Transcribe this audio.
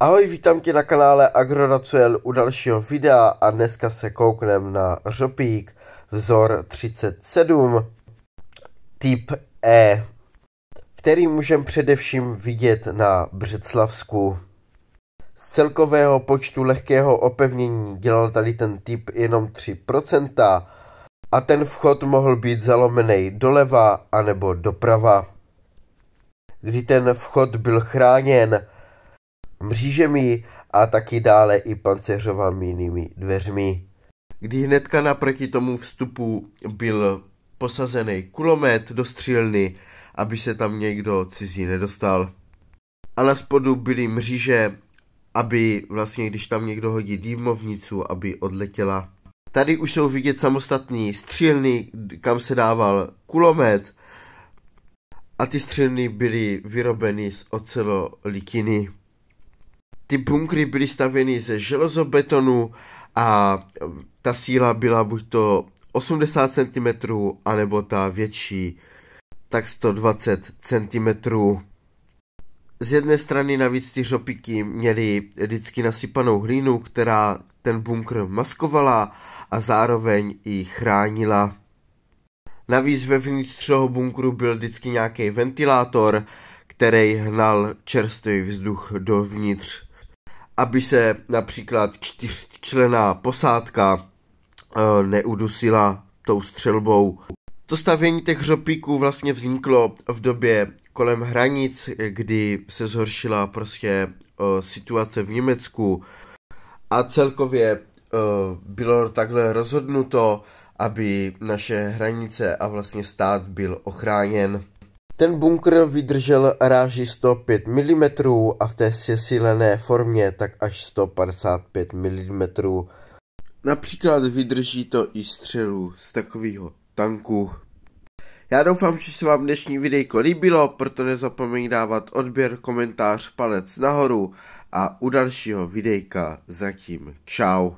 Ahoj, vítám tě na kanále AgroRacuel u dalšího videa a dneska se koukneme na řopík vzor 37 typ E, který můžeme především vidět na Břeclavsku. Z celkového počtu lehkého opevnění dělal tady ten typ jenom 3% a ten vchod mohl být zalomený doleva anebo doprava. Kdy ten vchod byl chráněn, mřížemi a taky dále i panceřovanými dveřmi. Kdy hnedka naproti tomu vstupu byl posazený kulomet do střílny, aby se tam někdo cizí nedostal. A na spodu byly mříže, aby vlastně, když tam někdo hodí dýmovnicu, aby odletěla. Tady už jsou vidět samostatní střílny, kam se dával kulomet a ty střílny byly vyrobeny z ocelolikiny ty bunkry byly stavěny ze železobetonu a eh, ta síla byla buď to 80 cm, anebo ta větší, tak 120 cm. Z jedné strany navíc ty řopiky měly vždycky nasypanou hlínu, která ten bunkr maskovala a zároveň i chránila. Navíc ve toho bunkru byl vždycky nějaký ventilátor, který hnal čerstvý vzduch dovnitř aby se například čtyřčlená posádka eh, neudusila tou střelbou. To stavění těch hřopíků vlastně vzniklo v době kolem hranic, kdy se zhoršila prostě eh, situace v Německu a celkově eh, bylo takhle rozhodnuto, aby naše hranice a vlastně stát byl ochráněn ten bunkr vydržel ráži 105 mm a v té sesílené formě tak až 155 mm. Například vydrží to i střelu z takového tanku. Já doufám, že se vám dnešní videjko líbilo, proto nezapomeň dávat odběr, komentář, palec nahoru a u dalšího videjka zatím čau.